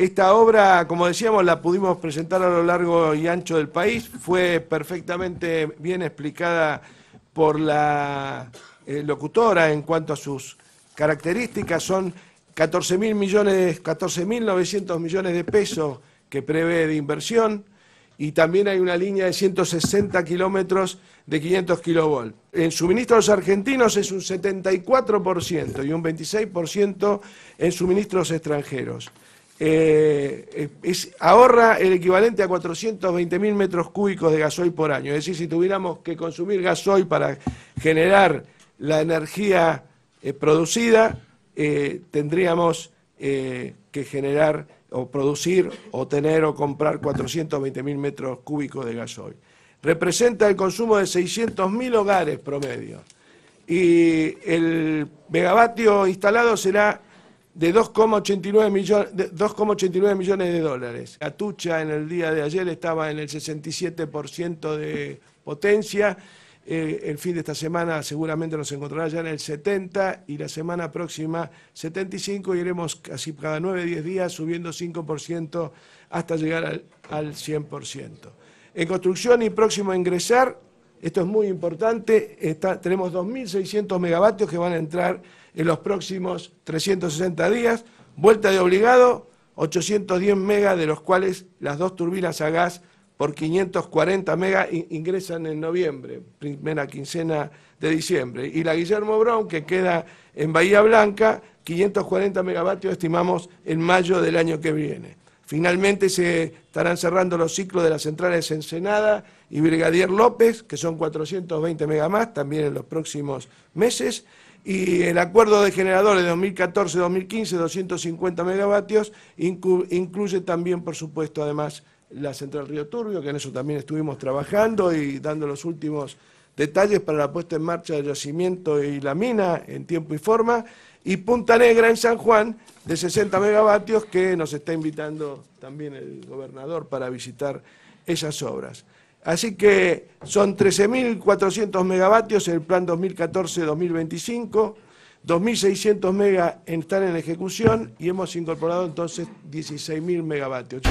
Esta obra, como decíamos, la pudimos presentar a lo largo y ancho del país, fue perfectamente bien explicada por la eh, locutora en cuanto a sus características, son 14 millones, 14.900 millones de pesos que prevé de inversión y también hay una línea de 160 kilómetros de 500 kilovolt. En suministros argentinos es un 74% y un 26% en suministros extranjeros. Eh, eh, ahorra el equivalente a 420.000 mil metros cúbicos de gasoil por año. Es decir, si tuviéramos que consumir gasoil para generar la energía eh, producida, tendríamos que generar o producir o tener o comprar 420.000 mil metros cúbicos de gasoil. Representa el consumo de 600.000 hogares promedio. Y el megavatio instalado será de 2,89 millones, de, millones de dólares. Atucha en el día de ayer estaba en el 67% de potencia. Eh, el fin de esta semana seguramente nos encontrará ya en el 70 y la semana próxima 75 y iremos casi cada 9, 10 días subiendo 5% hasta llegar al 100%. En construcción y próximo a ingresar, esto es muy importante. tenemos 2.600 megavatios que van a entrar en los próximos 360 días. Vuelta de obligado, 810 megas, de los cuales las dos turbinas a gas por 540 megas ingresan en noviembre, primera quincena de diciembre. Y la Guillermo Brown, que queda en Bahía Blanca, 540 megavatios estimamos en mayo del año que viene. Finalmente se estarán cerrando los ciclos de las centrales Ensenada y Brigadier López, que son 420 megamás también en los próximos meses. Y el acuerdo de generadores de 2014-2015, 250 megavatios, incluye también, por supuesto, además la central Río Turbio, que en eso también estuvimos trabajando y dando los últimos detalles para la puesta en marcha del yacimiento y la mina en tiempo y forma y Punta Negra en San Juan de 60 megavatios que nos está invitando también el gobernador para visitar esas obras. Así que son 13.400 megavatios en el plan 2014-2025, 2.600 megas están en ejecución y hemos incorporado entonces 16.000 megavatios.